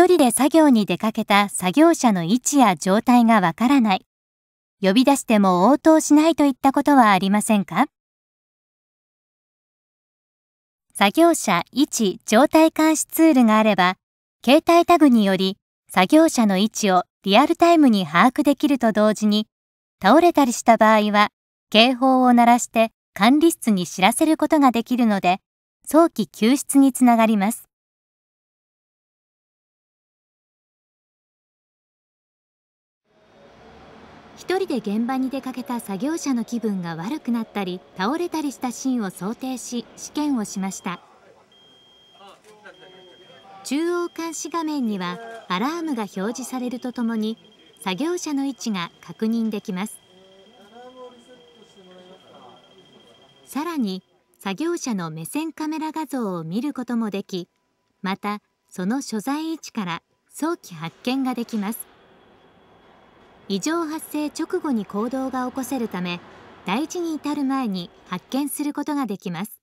一人で作業に出かけた作業者の位置や状態がわからない。呼び出しても応答しないといったことはありませんか作業者位置状態監視ツールがあれば、携帯タグにより作業者の位置をリアルタイムに把握できると同時に、倒れたりした場合は警報を鳴らして管理室に知らせることができるので、早期救出につながります。1人で現場に出かけた作業者の気分が悪くなったり倒れたりしたシーンを想定し試験をしました中央監視画面にはアラームが表示されるとともに作業者の位置が確認できますさらに作業者の目線カメラ画像を見ることもできまたその所在位置から早期発見ができます異常発生直後に行動が起こせるため大事に至る前に発見することができます